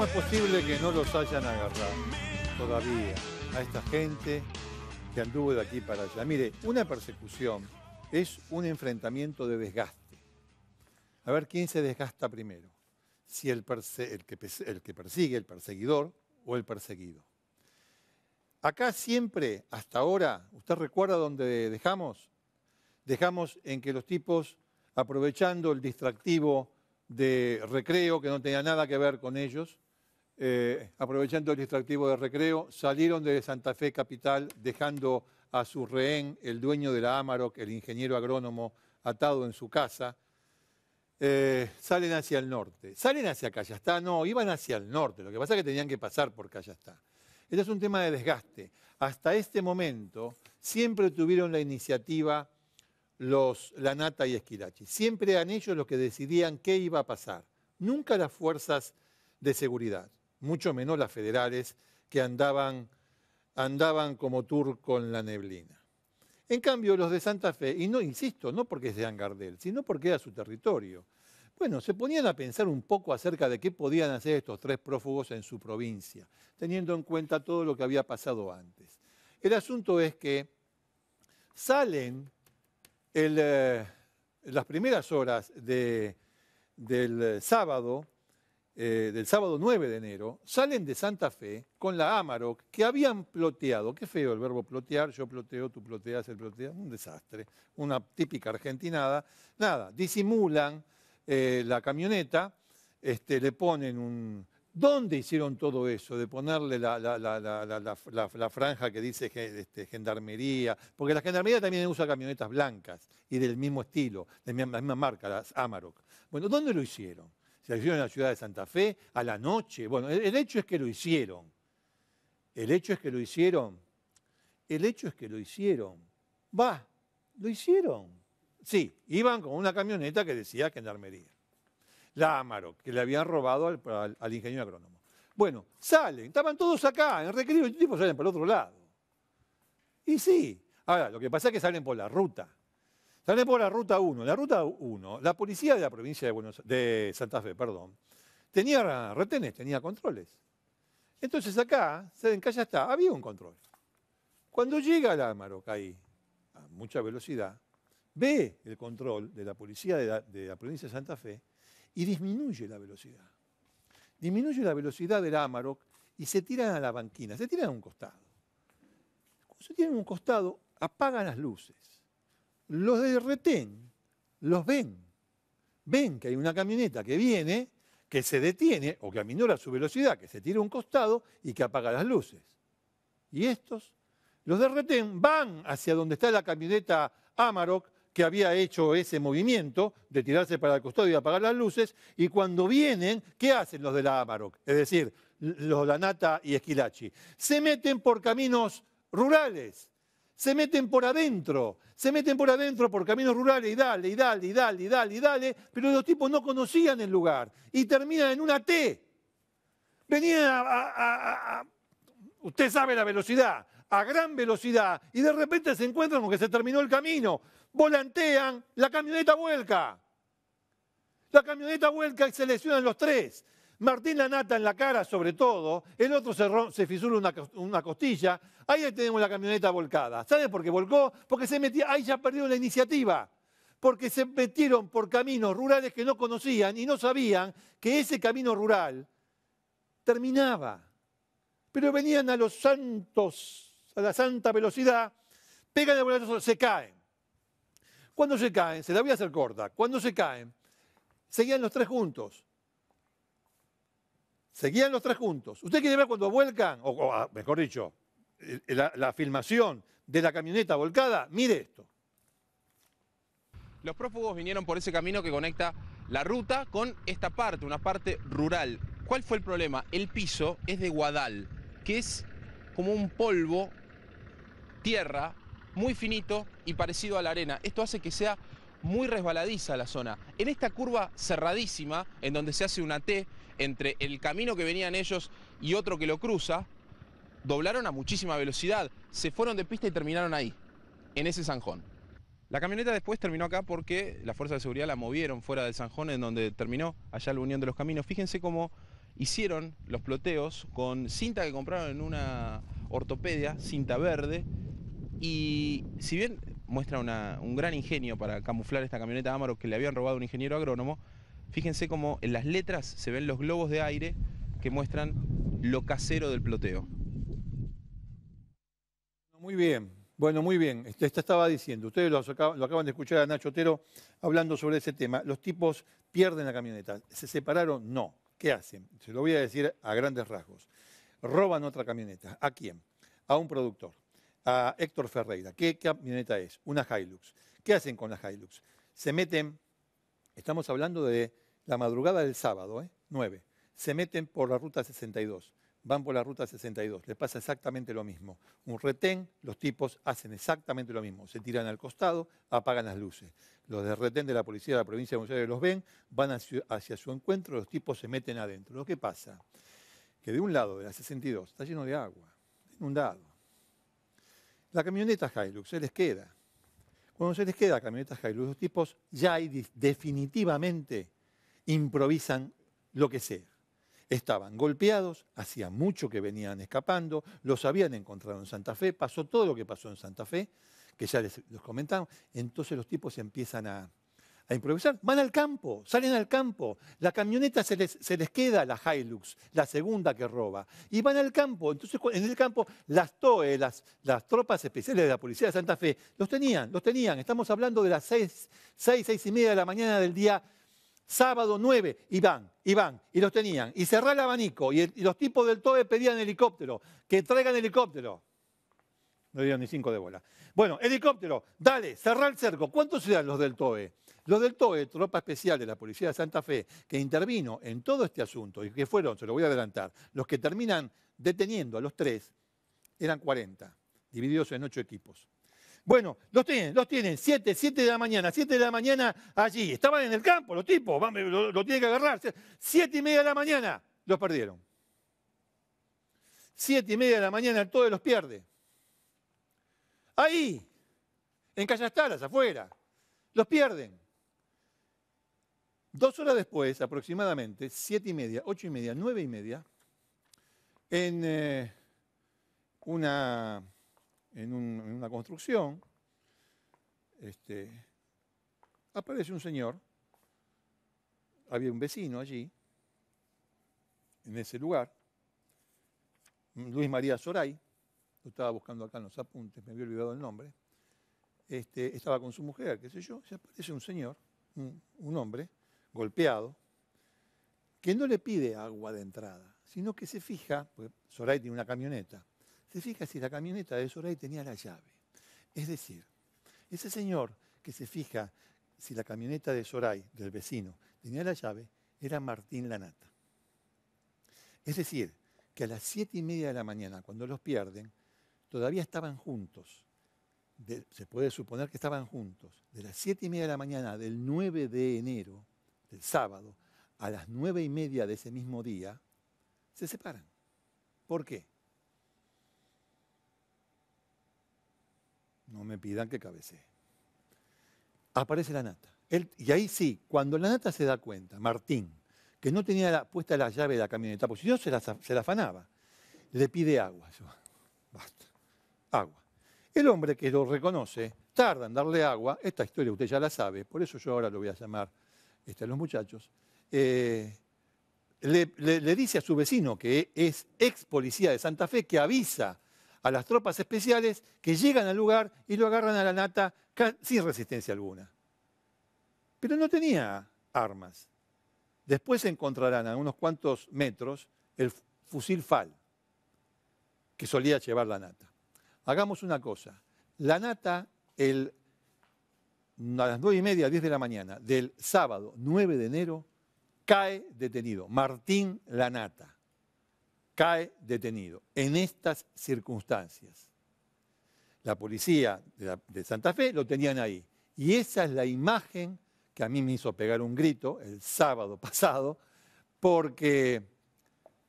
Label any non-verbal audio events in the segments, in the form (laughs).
¿Cómo es posible que no los hayan agarrado todavía a esta gente que anduvo de aquí para allá? Mire, una persecución es un enfrentamiento de desgaste. A ver quién se desgasta primero, si el, que, el que persigue, el perseguidor o el perseguido. Acá siempre, hasta ahora, ¿usted recuerda dónde dejamos? Dejamos en que los tipos, aprovechando el distractivo de recreo que no tenía nada que ver con ellos, eh, aprovechando el distractivo de recreo, salieron de Santa Fe Capital dejando a su rehén, el dueño de la Amarok, el ingeniero agrónomo, atado en su casa. Eh, salen hacia el norte. Salen hacia Callastá, no, iban hacia el norte. Lo que pasa es que tenían que pasar por Callastá. Este es un tema de desgaste. Hasta este momento siempre tuvieron la iniciativa los Lanata y Esquilachi. Siempre eran ellos los que decidían qué iba a pasar. Nunca las fuerzas de seguridad mucho menos las federales que andaban, andaban como turco en la neblina. En cambio, los de Santa Fe, y no insisto, no porque sean Gardel, sino porque era su territorio, bueno, se ponían a pensar un poco acerca de qué podían hacer estos tres prófugos en su provincia, teniendo en cuenta todo lo que había pasado antes. El asunto es que salen eh, las primeras horas del eh, sábado eh, del sábado 9 de enero, salen de Santa Fe con la Amarok que habían ploteado. Qué feo el verbo plotear, yo ploteo, tú ploteas, él plotea. Un desastre, una típica argentinada. Nada, disimulan eh, la camioneta, este, le ponen un... ¿Dónde hicieron todo eso? De ponerle la, franja que dice este, gendarmería, porque la gendarmería también usa camionetas blancas y del mismo estilo, de la misma marca, las Amarok. Bueno, ¿dónde lo hicieron? Se hicieron en la ciudad de Santa Fe, a la noche. Bueno, el, hecho es que lo hicieron. El hecho es que lo hicieron. El hecho es que lo hicieron. Va, lo hicieron. Sí, iban con una camioneta que decía gendarmería. La Amaro que le habían robado al, ingeniero agrónomo. Bueno, salen, estaban todos acá, en el recreo, y los tipos salen por el otro lado. Y sí, ahora, lo que pasa es que salen por la ruta. Sale por la ruta 1. La ruta 1, la policía de la provincia de, de Santa Fe, perdón, tenía retenes, tenía controles. Entonces acá, en ya está, había un control. Cuando llega Amarok ahí, a mucha velocidad, ve el control de la policía de la, de la, provincia de Santa Fe y disminuye la velocidad. Disminuye la velocidad del Amarok y se tiran a la banquina, se tiran a un costado. Cuando se tiran a un costado, apagan las luces los de los ven. Ven que hay una camioneta que viene, que se detiene o que aminora su velocidad, que se tira un costado y que apaga las luces. Y estos, los de van hacia donde está la camioneta Amarok que había hecho ese movimiento de tirarse para el costado y apagar las luces, y cuando vienen, ¿qué hacen los de la Amarok? Es decir, los Lanata y Esquilachi. Se meten por caminos rurales, se meten por adentro, se meten por adentro por caminos rurales y dale, y dale, y dale, y dale, y dale, pero los tipos no conocían el lugar y terminan en una T. Venían a, usted sabe la velocidad, a gran velocidad, y de repente se encuentran con que se terminó el camino, volantean, la camioneta vuelca. La camioneta vuelca y se lesionan los tres. Martín nata en la cara sobre todo, el otro se, se fisura una, costilla, ahí tenemos la camioneta volcada. ¿Saben por qué volcó? Porque se metía, ahí ya perdió la iniciativa, porque se metieron por caminos rurales que no conocían y no sabían que ese camino rural terminaba. Pero venían a los santos, a la santa velocidad, pegan el volante, se caen. Cuando se caen, se la voy a hacer corta, cuando se caen, seguían los tres juntos. Seguían los tres juntos. Usted quiere ver cuando vuelcan, o, ah, mejor dicho, eh, la filmación de la camioneta volcada, mire esto. Los prófugos vinieron por ese camino que conecta la ruta con esta parte, una parte rural. ¿Cuál fue el problema? El piso es de guadal, que es como un polvo, tierra, muy finito y parecido a la arena. Esto hace que sea muy resbaladiza la zona. En esta curva cerradísima, en donde se hace una T, entre el camino que venían ellos y otro que lo cruza, doblaron a muchísima velocidad, se fueron de pista y terminaron ahí, en ese zanjón. La camioneta después terminó acá porque la Fuerza de seguridad la movieron fuera del zanjón en donde terminó allá la unión de los caminos. Fíjense cómo hicieron los ploteos con cinta que compraron en una ortopedia, cinta verde, y si bien muestra un gran ingenio para camuflar esta camioneta Amaro que le habían robado un ingeniero agrónomo, Fíjense cómo en las letras se ven los globos de aire que muestran lo casero del ploteo. Muy bien, bueno, muy bien. Este, este estaba diciendo, ustedes lo, acaban, lo acaban de escuchar a Nacho Otero hablando sobre ese tema. Los tipos pierden la camioneta. ¿Se separaron? No. ¿Qué hacen? Se lo voy a decir a grandes rasgos. Roban otra camioneta. ¿A quién? A un productor, a Héctor Ferreira. ¿Qué camioneta es? Una Hilux. ¿Qué hacen con la Hilux? Se meten Estamos hablando de la madrugada del sábado, 9. ¿eh? Se meten por la ruta 62, van por la ruta 62, les pasa exactamente lo mismo. Un retén, los tipos hacen exactamente lo mismo, se tiran al costado, apagan las luces. Los de retén de la policía de la provincia de Buenos Aires los ven, van hacia, su encuentro, los tipos se meten adentro. Lo que pasa, que de un lado de la 62 está lleno de agua, inundado. La camioneta Hilux se les queda se les queda camionetas Hilux. Los tipos ya hay, definitivamente improvisan lo que sea. Estaban golpeados, hacía mucho que venían escapando, los habían encontrado en Santa Fe, pasó todo lo que pasó en Santa Fe, que ya les los comentamos. Entonces los tipos empiezan a a improvisar, van al campo, salen al campo. La camioneta se les, se les queda, la Hilux, la segunda que roba. Y van al campo. Entonces, en el campo, las TOE, las, las tropas especiales de la Policía de Santa Fe, los tenían, los tenían. Estamos hablando de las seis, seis, y media de la mañana del día sábado 9, y van, y van, y los tenían. Y cerrar el abanico, y, los tipos del TOE pedían helicóptero, que traigan helicóptero. No dieron ni cinco de bola. Bueno, helicóptero, dale, cerrar el cerco. ¿Cuántos eran los del TOE? Los del TOE, Tropa Especial de la Policía de Santa Fe, que intervino en todo este asunto y que fueron, se lo voy a adelantar, los que terminan deteniendo a los tres, eran 40, divididos en ocho equipos. Bueno, los tienen, los tienen, 7, 7 de la mañana, 7 de la mañana allí. Estaban en el campo los tipos, lo, tienen que agarrar. 7 y media de la mañana, los perdieron. 7 y media de la mañana el TOE los pierde. Ahí, en Callastaras, afuera, los pierden. Dos horas después, aproximadamente, siete y media, ocho y media, nueve y media, en, eh, una, en, una construcción, este, aparece un señor, había un vecino allí, en ese lugar, Luis María Soray, lo estaba buscando acá en los apuntes, me había olvidado el nombre, este, estaba con su mujer, qué sé yo, se aparece un señor, un hombre, golpeado, que no le pide agua de entrada, sino que se fija, porque Soray tiene una camioneta, se fija si la camioneta de Soray tenía la llave. Es decir, ese señor que se fija si la camioneta de Soray, del vecino, tenía la llave, era Martín Lanata. Es decir, que a las siete y media de la mañana, cuando los pierden, todavía estaban juntos. se puede suponer que estaban juntos. De las siete y media de la mañana del 9 de enero el sábado, a las nueve y media de ese mismo día, se separan. ¿Por qué? No me pidan que cabecee. Aparece la nata. y ahí sí, cuando la nata se da cuenta, Martín, que no tenía puesta la llave de la camioneta, pues, si se la, afanaba, le pide agua. basta, agua. El hombre que lo reconoce tarda en darle agua, esta historia usted ya la sabe, por eso yo ahora lo voy a llamar están los muchachos, eh, le, le, dice a su vecino, que es ex policía de Santa Fe, que avisa a las tropas especiales que llegan al lugar y lo agarran a la nata sin resistencia alguna. Pero no tenía armas. Después encontrarán a unos cuantos metros el fusil FAL que solía llevar la nata. Hagamos una cosa. La nata, el a las 9 y media, 10 de la mañana del sábado 9 de enero, cae detenido. Martín Lanata cae detenido en estas circunstancias. La policía de, Santa Fe lo tenían ahí. Y esa es la imagen que a mí me hizo pegar un grito el sábado (laughs) pasado, porque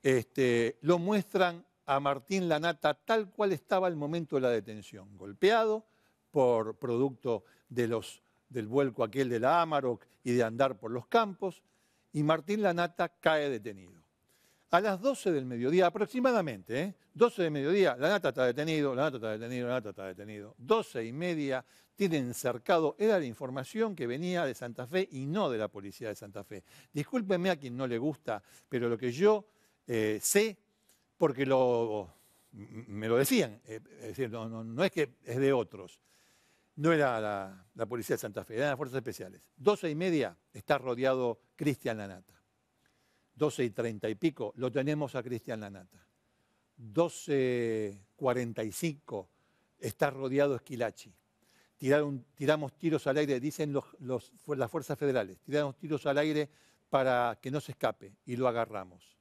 este, lo muestran a Martín Lanata tal cual estaba al momento de la detención, golpeado, por producto de los, del vuelco aquel de la Amarok y de andar por los campos, y Martín Lanata cae detenido. A las 12 del mediodía aproximadamente, 12 ¿eh? del mediodía, Lanata está detenido, Lanata está detenido, Lanata está detenido. 12 y media tienen cercado, era la información que venía de Santa Fe y no de la policía de Santa Fe. Discúlpenme a quien no le gusta, pero lo que yo eh, sé, porque me lo decían, eh, es decir, no es que es de otros, no era la, policía de Santa Fe, eran las fuerzas especiales. 12 y media está rodeado Cristian Lanata. 12 y treinta y pico lo tenemos a Cristian Lanata. 12 45 está rodeado Esquilachi. tiramos tiros al aire, dicen las fuerzas federales, tiramos tiros al aire para que no se escape y lo agarramos.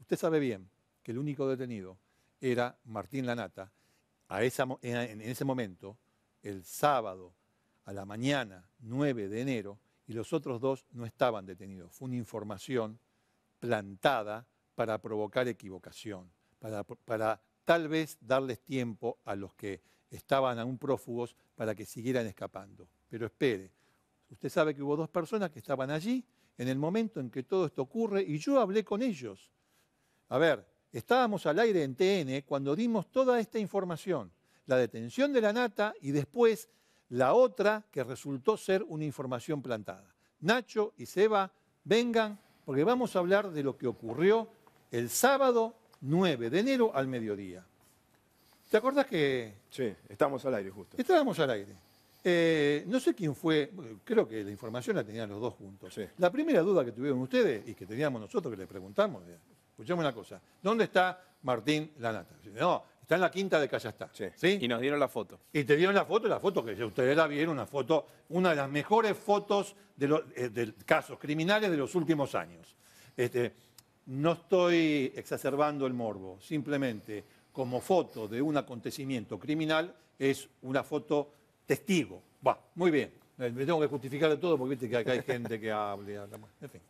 Usted sabe bien que el único detenido era Martín Lanata, esa, en, ese momento, el sábado a la mañana 9 de enero, y los otros dos no estaban detenidos. Fue una información plantada para provocar equivocación, para, para tal vez darles tiempo a los que estaban aún prófugos para que siguieran escapando. Pero espere, usted sabe que hubo dos personas que estaban allí en el momento en que todo esto ocurre y yo hablé con ellos. A ver, Estábamos al aire en TN cuando dimos toda esta información, la detención de la nata y después la otra que resultó ser una información plantada. Nacho y Seba, vengan porque vamos a hablar de lo que ocurrió el sábado 9 de enero al mediodía. ¿Te acordás que...? Sí, estábamos al aire justo. Estábamos al aire. Eh, no sé quién fue, creo que la información la tenían los dos juntos. La primera duda que tuvieron ustedes y que teníamos nosotros que les preguntamos, Escuchemos una cosa, ¿dónde está Martín Lanata? No, está en la quinta de Callastá. Sí. Y nos dieron la foto. Y te dieron la foto, la foto que ustedes la vieron, una foto, una de las mejores fotos eh, de, casos criminales de los últimos años. Este, no estoy exacerbando el morbo, simplemente como foto de un acontecimiento criminal es una foto testigo. Va, muy bien. Eh, me tengo que justificar de todo porque viste que acá hay gente que habla. En fin.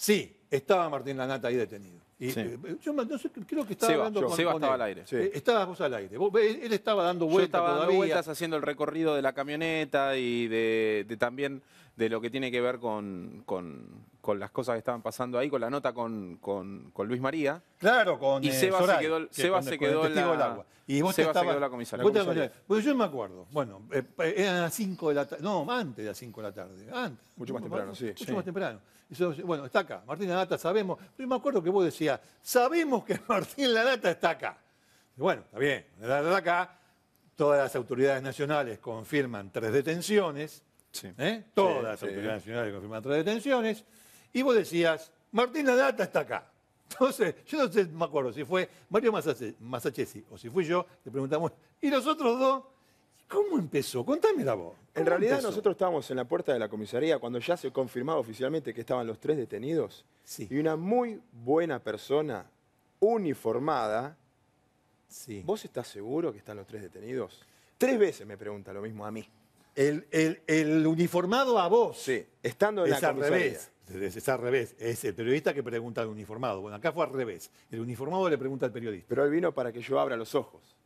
Sí, estaba Martín Lanata ahí detenido. Eh, eh, yo no sé, creo que estaba Seba, hablando yo. con, Seba estaba al aire. estabas vos al aire. Eh, él, estaba dando vueltas. Yo estaba dando vueltas haciendo el recorrido de la camioneta y de también de lo que tiene que ver con, con, las cosas que estaban pasando ahí, con la nota con, con Luis María. Claro, con Y eh, Seba se quedó, Seba se quedó el la, del agua. Y Seba estaba, se quedó la comisaría. Pues yo me acuerdo. Bueno, eh, eh, eran a las 5 de la tarde. No, antes de las 5 de la tarde. Antes. Mucho más temprano, sí. Mucho más temprano. bueno, está acá. Martín Lanata, sabemos. Pero yo me acuerdo que vos decías, sabemos que (laughs) Martín Lanata está acá. bueno, está bien. Está acá. Todas las autoridades nacionales confirman tres detenciones ¿Eh? Todas las autoridades nacionales confirman tres detenciones. Y vos decías, Martín Data está acá. Entonces, yo no me acuerdo si fue Mario Masachesi o si fui yo, le preguntamos, ¿y nosotros dos? ¿Cómo empezó? la voz En realidad nosotros estábamos en la puerta de la comisaría cuando ya se confirmaba oficialmente que estaban los tres detenidos. Y una muy buena persona uniformada. ¿Vos estás seguro que están los tres detenidos? Tres veces me pregunta lo mismo a mí. El, el, uniformado a vos. Sí, estando en es al revés. Es, al revés. Es el periodista que pregunta al uniformado. Bueno, acá fue al revés. El uniformado le pregunta al periodista. Pero él vino para que yo abra los ojos.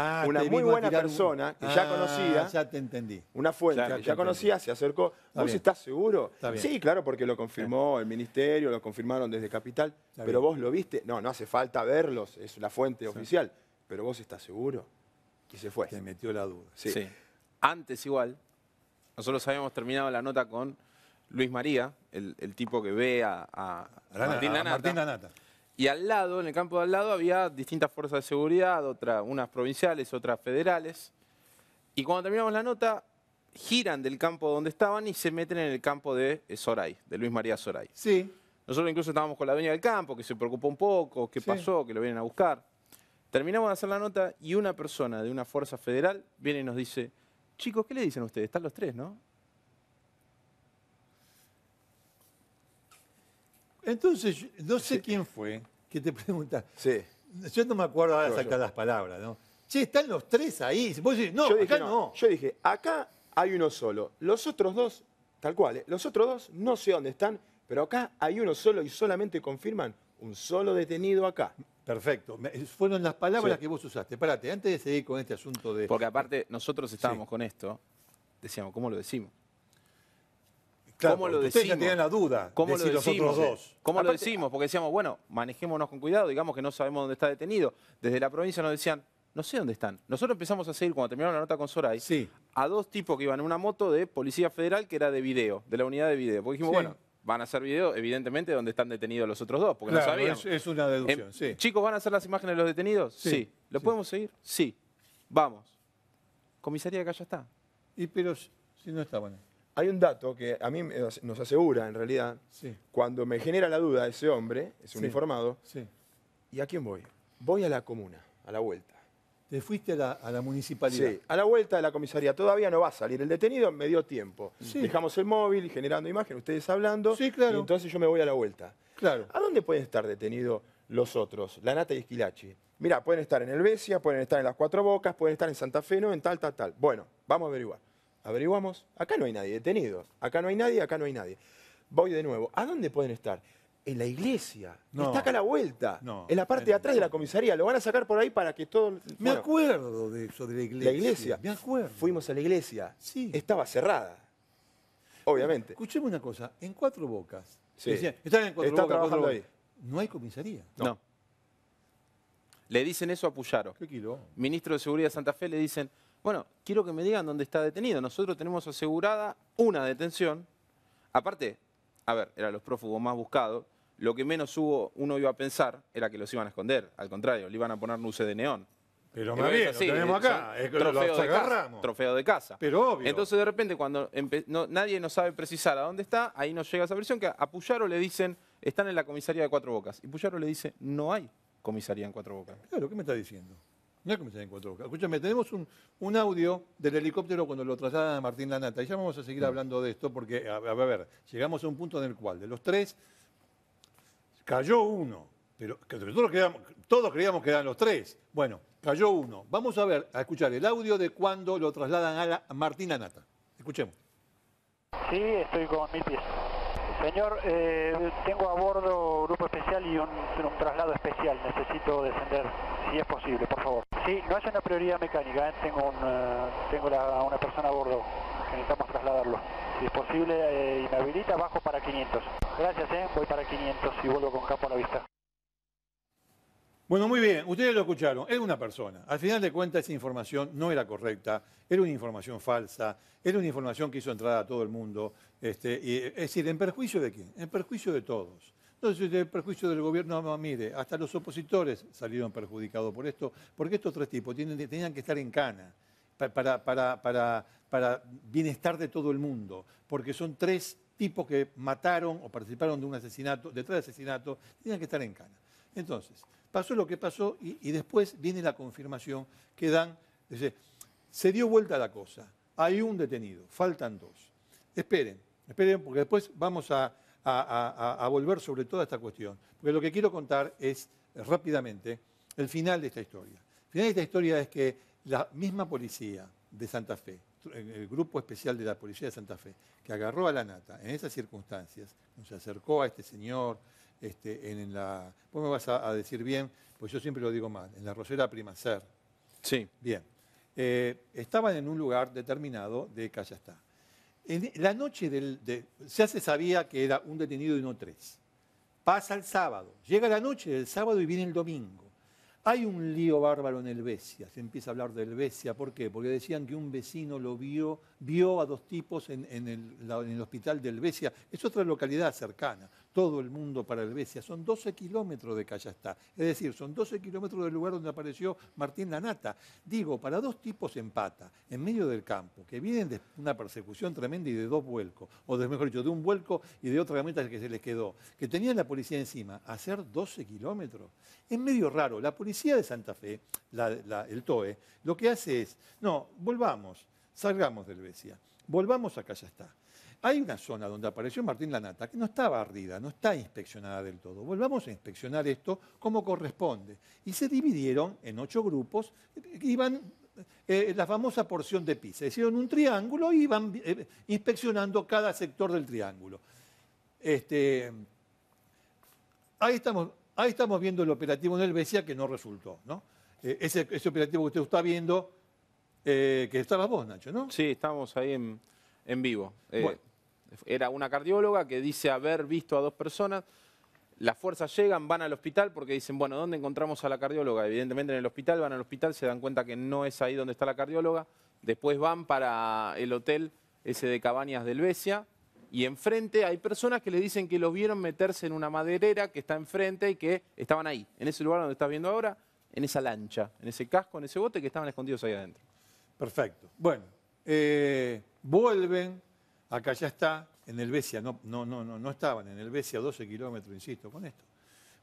Ah, una muy buena persona, que ya ah, conocía. Ya te entendí. Una fuente, ya, que ya conocía, se acercó. ¿Vos estás seguro? sí, claro, porque lo confirmó el ministerio, lo confirmaron desde Capital. pero vos lo viste. No, no hace falta verlos, es la fuente oficial. Pero vos estás seguro. Y se fue. Te metió la duda. sí. Antes igual, nosotros habíamos terminado la nota con Luis María, el, tipo que ve a, Martín, Lanata, Y al lado, en el campo de al lado, había distintas fuerzas de seguridad, otra, unas provinciales, otras federales. Y cuando terminamos la nota, giran del campo donde estaban y se meten en el campo de Soray, de Luis María Soray. Sí. Nosotros incluso estábamos con la dueña del campo, que se preocupó un poco, qué pasó, que lo vienen a buscar. Terminamos de hacer la nota y una persona de una fuerza federal viene y nos dice, Chicos, ¿qué le dicen ustedes? Están los tres, ¿no? Entonces, no sé quién fue que te pregunta. Sí. Yo no me acuerdo ahora sacar las palabras, ¿no? Che, están los tres ahí. no, acá no. Yo dije, acá hay uno solo. Los otros dos, tal cual, ¿eh? los otros dos no sé dónde están, pero acá hay uno solo y solamente confirman un solo detenido acá. Perfecto. Fueron las palabras que vos usaste. Parate, antes de seguir con este asunto de... Porque aparte nosotros estábamos con esto, decíamos, ¿cómo lo decimos? Claro, Ustedes ya la duda de los otros dos. ¿Cómo lo decimos? Porque decíamos, bueno, manejémonos con cuidado, digamos que no sabemos dónde está detenido. Desde la provincia nos decían, no sé dónde están. Nosotros empezamos a seguir, cuando terminaron la nota con Soray, a dos tipos que iban en una moto de Policía Federal que era de video, de la unidad de video. Porque dijimos, bueno, van a hacer video, evidentemente, donde están detenidos los otros dos, porque sabían. Es, una deducción, em, Chicos, ¿van a hacer las imágenes de los detenidos? Sí. ¿Lo podemos seguir? Sí. Vamos. Comisaría acá ya está. Y pero si no está, bueno. Hay un dato que a mí nos asegura, en realidad, cuando me genera la duda ese hombre, ese uniformado, ¿y a quién voy? Voy a la comuna, a la vuelta. Te fuiste a la, municipalidad. Sí, a la vuelta de la comisaría. Todavía no va a salir el detenido, me dio tiempo. Dejamos el móvil generando imagen, ustedes hablando. Sí, claro. Y entonces yo me voy a la vuelta. Claro. ¿A dónde pueden estar detenidos los otros? La nata y Esquilachi. Mirá, pueden estar en el pueden estar en Las Cuatro Bocas, pueden estar en Santa Fe, no, en tal, tal, tal. Bueno, vamos a averiguar. Averiguamos. Acá no hay nadie detenido. Acá no hay nadie, acá no hay nadie. Voy de nuevo. ¿A dónde pueden estar? en la iglesia. Está acá a la vuelta. En la parte de atrás de la comisaría. Lo van a sacar por ahí para que todo. Me acuerdo de eso, de la iglesia. Me acuerdo. Fuimos a la iglesia. Sí. Estaba cerrada. Obviamente. escuchemos una cosa. En Cuatro Bocas. Decían, están en Cuatro Bocas. Trabajando Ahí. No hay comisaría. No. Le dicen eso a Puyaro. ¿Qué kilo? Ministro de Seguridad de Santa Fe le dicen. Bueno, quiero que me digan dónde está detenido. Nosotros tenemos asegurada una detención. Aparte, a ver, eran los prófugos más buscados lo que menos hubo, uno iba a pensar era que los iban a esconder. Al contrario, le iban a poner luces de neón. Pero más bien, lo tenemos acá. trofeo, los de casa, trofeo de casa. Pero obvio. Entonces, de repente, cuando nadie nos sabe precisar a dónde está, ahí nos llega esa versión que a Puyaro le dicen, están en la comisaría de Cuatro Bocas. Y Puyaro le dice, no hay comisaría en Cuatro Bocas. Claro, ¿qué me está diciendo? No hay comisaría en Cuatro Bocas. Escúchame, tenemos un, audio del helicóptero cuando lo trasladan a Martín Lanata. Y ya vamos a seguir mm. hablando de esto porque, a, a ver, llegamos a un punto en el cual de los tres Cayó uno, pero todos creíamos que eran los tres. Bueno, cayó uno. Vamos a ver, a escuchar el audio de cuando lo trasladan a, la, Martina Nata. Escuchemos. Sí, estoy con mil pies. Señor, eh, tengo a bordo grupo especial y un, traslado especial. Necesito descender, si es posible, por favor. Sí, no es una prioridad mecánica. ¿eh? Tengo, un, eh, una persona a bordo necesitamos trasladarlo. Si es posible, eh, inhabilita, bajo para 500. Gracias, eh, voy para 500 y vuelvo con campo a la vista. Bueno, muy bien, ustedes lo escucharon, era una persona. Al final de cuentas esa información no era correcta, era una información falsa, era una información que hizo entrar a todo el mundo. Este, es decir, ¿en perjuicio de quién? En perjuicio de todos. Entonces, en perjuicio del gobierno, mire, hasta los opositores salieron perjudicados por esto, porque estos tres tipos tenían que estar en cana para, para, para para bienestar de todo el mundo, porque son tres tipos que mataron o participaron de un asesinato, de tres asesinatos, tenían que estar en cana. Entonces, pasó lo que pasó y, después viene la confirmación que dan, se dio vuelta la cosa, hay un detenido, faltan dos. Esperen, esperen, porque después vamos a, a volver sobre toda esta cuestión, porque lo que quiero contar es eh, rápidamente el final de esta historia. El final de esta historia es que la misma policía de Santa Fe, el grupo especial de la Policía de Santa Fe, que agarró a la nata en esas circunstancias, se acercó a este señor, este, en, la. Vos me vas a, decir bien, pues yo siempre lo digo mal, en la Rosera Primacer. Sí. Bien. Eh, estaban en un lugar determinado de Callastá. En la noche del. ya se sabía que era un detenido y no tres. Pasa el sábado. Llega la noche del sábado y viene el domingo. Hay un lío bárbaro en Helvecia, se empieza a hablar de Helvecia. ¿Por qué? Porque decían que un vecino lo vio, vio a dos tipos en, el, hospital de Helvecia. Es otra localidad cercana, todo el mundo para BESIA, Son 12 kilómetros de Callastá. Es decir, son 12 kilómetros del lugar donde apareció Martín Lanata. Digo, para dos tipos en pata, en medio del campo, que vienen de una persecución tremenda y de dos vuelcos, o de, mejor dicho, de un vuelco y de otra herramienta que se les quedó, que tenían la policía encima, hacer 12 kilómetros. Es medio raro. La policía de Santa Fe, el TOE, lo que hace es, no, volvamos, salgamos de BESIA, volvamos a Callastá. Hay una zona donde apareció Martín Lanata que no está barrida, no está inspeccionada del todo. Volvamos a inspeccionar esto como corresponde. Y se dividieron en ocho grupos eh, iban en eh, la famosa porción de pizza. Hicieron un triángulo y iban eh, inspeccionando cada sector del triángulo. Este, ahí, estamos, ahí estamos viendo el operativo en Besia que no resultó. ¿no? ese, operativo que usted está viendo, que estabas vos, Nacho, ¿no? Sí, estamos ahí en, vivo. Era una cardióloga que dice haber visto a dos personas. Las fuerzas llegan, van al hospital porque dicen, bueno, ¿dónde encontramos a la cardióloga? Evidentemente en el hospital, van al hospital, se dan cuenta que no es ahí donde está la cardióloga. Después van para el hotel ese de Cabañas del Besia, y enfrente hay personas que le dicen que lo vieron meterse en una maderera que está enfrente y que estaban ahí, en ese lugar donde estás viendo ahora, en esa lancha, en ese casco, en ese bote que estaban escondidos ahí adentro. Perfecto. Bueno, eh, vuelven Acá ya está, en el Besia, no, no, no, no estaban, en el Besia 12 kilómetros, insisto, con esto.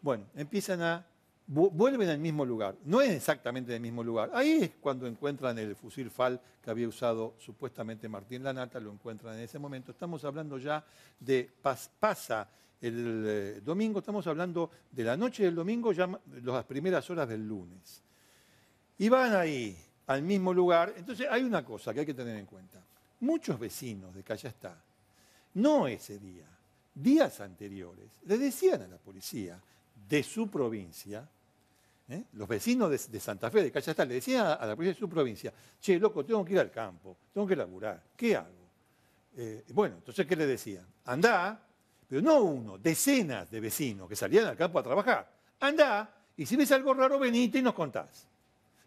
Bueno, empiezan a, vuelven al mismo lugar, no es exactamente el mismo lugar, ahí es cuando encuentran el fusil FAL que había usado supuestamente Martín Lanata, lo encuentran en ese momento, estamos hablando ya de pasa el eh, domingo, estamos hablando de la noche del domingo, ya las primeras horas del lunes. Y van ahí, al mismo lugar, entonces hay una cosa que hay que tener en cuenta muchos vecinos de está no ese día, días anteriores, le decían a la policía de su provincia, ¿eh? los vecinos de, Santa Fe, de está le decían a, la policía de su provincia, che, loco, tengo que ir al campo, tengo que laburar, ¿qué hago? Eh, bueno, entonces, ¿qué le decían? Andá, pero no uno, decenas de vecinos que salían al campo a trabajar. Andá, y si ves algo raro, venite y nos contás.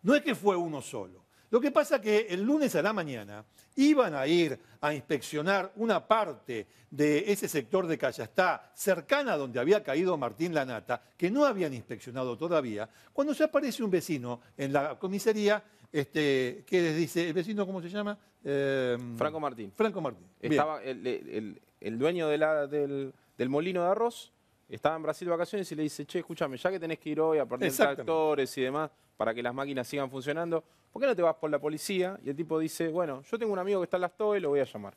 No es que fue uno solo. Lo que pasa es que el lunes a la mañana iban a ir a inspeccionar una parte de ese sector de Callastá, cercana a donde había caído Martín Lanata, que no habían inspeccionado todavía, cuando se aparece un vecino en la comisaría este, que les dice, ¿el vecino cómo se llama? Em, Franco Martín. Franco Martín. Estaba el, dueño del, molino de arroz, estaba en Brasil de vacaciones y le dice, che, escúchame, ya que tenés que ir hoy a partir de tractores y demás, para que las máquinas sigan funcionando. ¿Por qué no te vas por la policía? Y el tipo dice, bueno, yo tengo un amigo que está en las TOE, lo voy a llamar.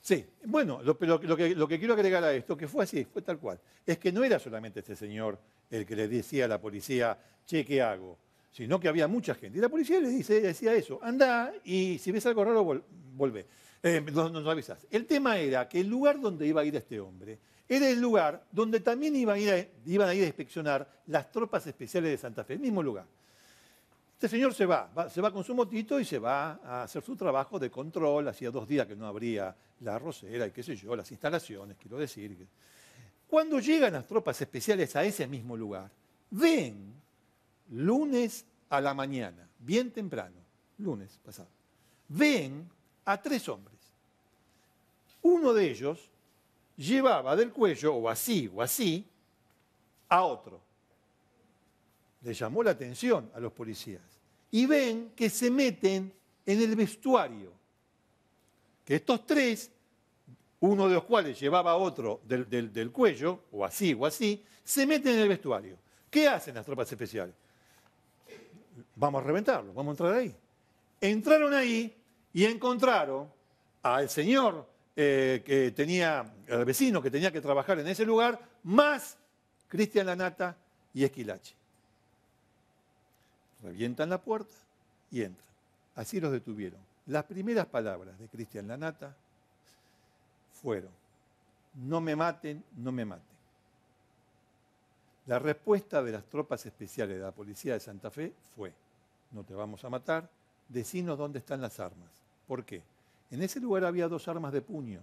Sí, bueno, lo, lo, que, quiero agregar a esto, que fue así, fue tal cual, es que no era solamente este señor el que le decía a la policía, che, ¿qué hago? Sino que había mucha gente. Y la policía le dice, decía eso, anda y si ves algo raro, vuelve. Eh, no, no, avisas. El tema era que el lugar donde iba a ir este hombre era el lugar donde también iban a ir a, iban a, ir a inspeccionar las tropas especiales de Santa Fe, el mismo lugar. Este señor se va, se va con su motito y se va a hacer su trabajo de control. Hacía dos días que no habría la rosera y qué sé yo, las instalaciones, quiero decir. Cuando llegan las tropas especiales a ese mismo lugar, ven lunes a la mañana, bien temprano, lunes pasado, ven a tres hombres. Uno de ellos llevaba del cuello, o así, o así, a otro le llamó la atención a los policías. Y ven que se meten en el vestuario. Que estos tres, uno de los cuales llevaba otro del, cuello, o así o así, se meten en el vestuario. ¿Qué hacen las tropas especiales? Vamos a reventarlo, vamos a entrar ahí. Entraron ahí y encontraron al señor eh, que tenía, al vecino que tenía que trabajar en ese lugar, más Cristian Lanata y Esquilache revientan la puerta y entran. Así los detuvieron. Las primeras palabras de Cristian Lanata fueron, no me maten, no me maten. La respuesta de las tropas especiales de la policía de Santa Fe fue, no te vamos a matar, decinos dónde están las armas. ¿Por qué? En ese lugar había dos armas de puño,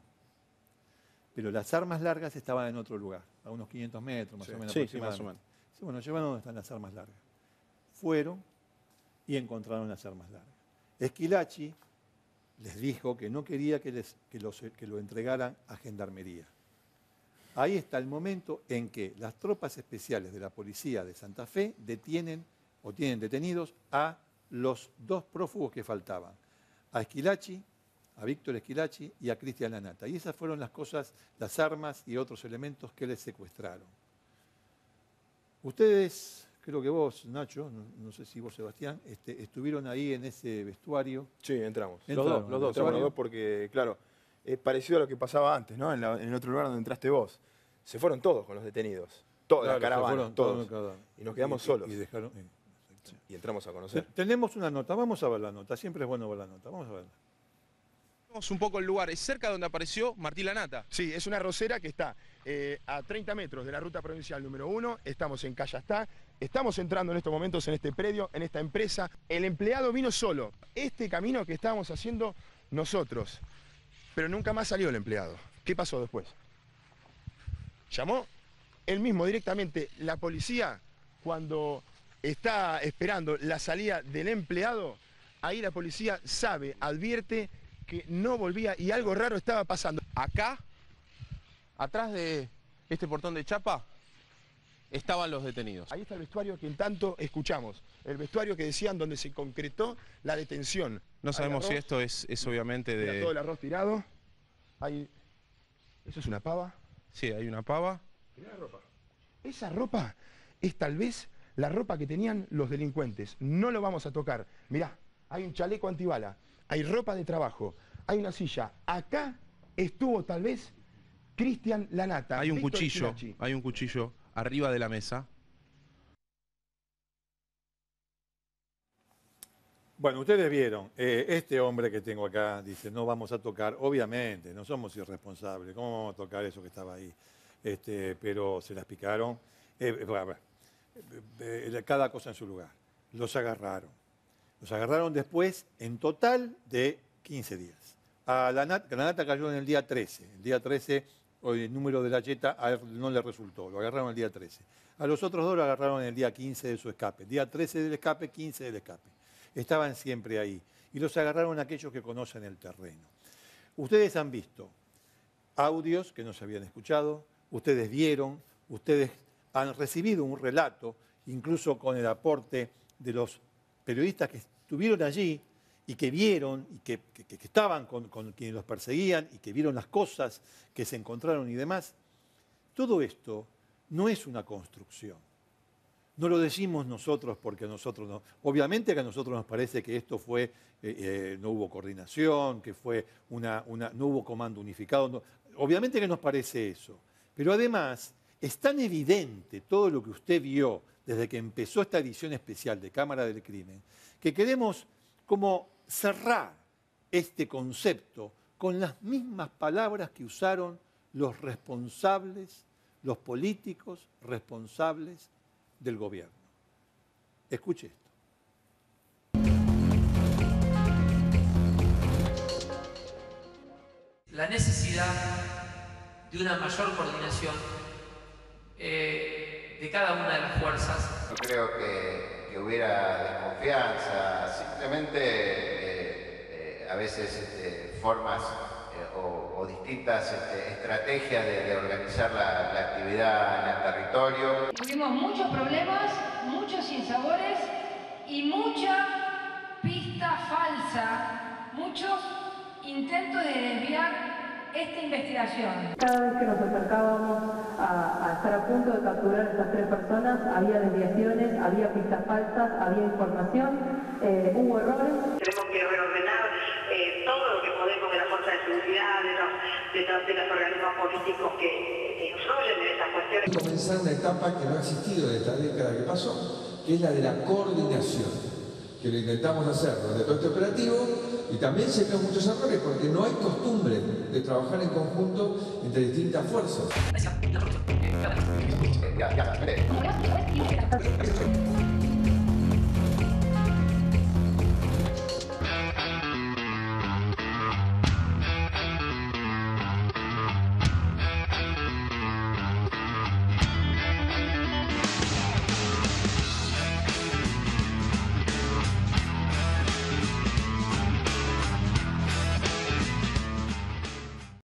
pero las armas largas estaban en otro lugar, a unos 500 metros más o menos. Sí, bueno, llevan dónde están las armas largas fueron y encontraron las armas largas. Esquilachi les dijo que no quería que, les, que, lo entregaran a Gendarmería. Ahí está el momento en que las tropas especiales de la policía de Santa Fe detienen o tienen detenidos a los dos prófugos que faltaban, a Esquilachi, a Víctor Esquilachi y a Cristian Lanata. Y esas fueron las cosas, las armas y otros elementos que les secuestraron. Ustedes creo que vos, Nacho, no, sé si vos, Sebastián, este, estuvieron ahí en ese vestuario. Sí, entramos. los dos, los dos, entramos los dos porque, claro, es parecido a lo que pasaba antes, ¿no? En, el otro lugar donde entraste vos. Se fueron todos con los detenidos. Toda la caravana, todos. y nos quedamos solos. Eh, y, entramos a conocer. Tenemos una nota, vamos a ver la nota. Siempre es bueno ver la nota, vamos a verla un poco el lugar, es cerca donde apareció Martín Lanata. Sí, es una rosera que está eh, a 30 metros de la ruta provincial número 1, estamos en Callastá, Estamos entrando en estos momentos en este predio, en esta empresa. El empleado vino solo. Este camino que estábamos haciendo nosotros. Pero nunca más salió el empleado. ¿Qué pasó después? Llamó él mismo directamente la policía cuando está esperando la salida del empleado. Ahí la policía sabe, advierte que no volvía y algo raro estaba pasando. Acá, atrás de este portón de chapa, estaban los detenidos. Ahí está el vestuario que en tanto escuchamos, el vestuario que decían donde se concretó la detención. No sabemos si esto es, es obviamente de... todo el arroz tirado, hay... ¿Eso es una pava? Sí, hay una pava. Mirá la ropa. Esa ropa es tal vez la ropa que tenían los delincuentes. No lo vamos a tocar. Mirá, hay un chaleco antibala, hay ropa de trabajo, hay una silla. Acá estuvo tal vez Cristian Lanata. Hay un cuchillo, hay un cuchillo arriba de la mesa? Bueno, ustedes vieron, eh, este hombre que tengo acá dice, no vamos a tocar, obviamente, no somos irresponsables, ¿cómo vamos a tocar eso que estaba ahí? Este, pero se las picaron, eh, eh, cada cosa en su lugar, los agarraron. Los agarraron después en total de 15 días. A ah, la, la nata cayó en el día 13, el día 13 el número de la yeta, no le resultó, lo agarraron el día 13. A los otros dos lo agarraron el día 15 de su escape, día 13 del escape, 15 del escape. Estaban siempre ahí y los agarraron aquellos que conocen el terreno. Ustedes han visto audios que no se habían escuchado, ustedes vieron, ustedes han recibido un relato, incluso con el aporte de los periodistas que estuvieron allí y que vieron, y que, estaban con, quienes los perseguían, y que vieron las cosas que se encontraron y demás, todo esto no es una construcción. No lo decimos nosotros porque a nosotros no. Obviamente que a nosotros nos parece que esto fue, eh, eh, no hubo coordinación, que fue una, una no hubo comando unificado. obviamente que nos parece eso. Pero además es tan evidente todo lo que usted vio desde que empezó esta edición especial de Cámara del Crimen, que queremos como Cerrar este concepto con las mismas palabras que usaron los responsables, los políticos responsables del gobierno. Escuche esto. La necesidad de una mayor coordinación eh, de cada una de las fuerzas. Yo creo que hubiera desconfianza, simplemente a veces este, formas eh, o, distintas este, estrategias de, organizar la, la, actividad en el territorio. Tuvimos muchos problemas, muchos sinsabores y mucha pista falsa, muchos intentos de desviar esta investigación. Cada vez que nos acercábamos a, estar a punto de capturar a estas tres personas, había desviaciones, había pistas falsas, había información, eh, hubo errores. Tenemos que reordenar eh, todo lo que podemos de la fuerza de seguridad, de los, los, organismos políticos que, nos influyen en estas cuestiones. Comenzar una etapa que no ha existido de esta década que pasó, que es la de la coordinación, que lo intentamos hacer desde todo este operativo y también se ven muchos errores porque no hay costumbre de trabajar en conjunto entre distintas fuerzas.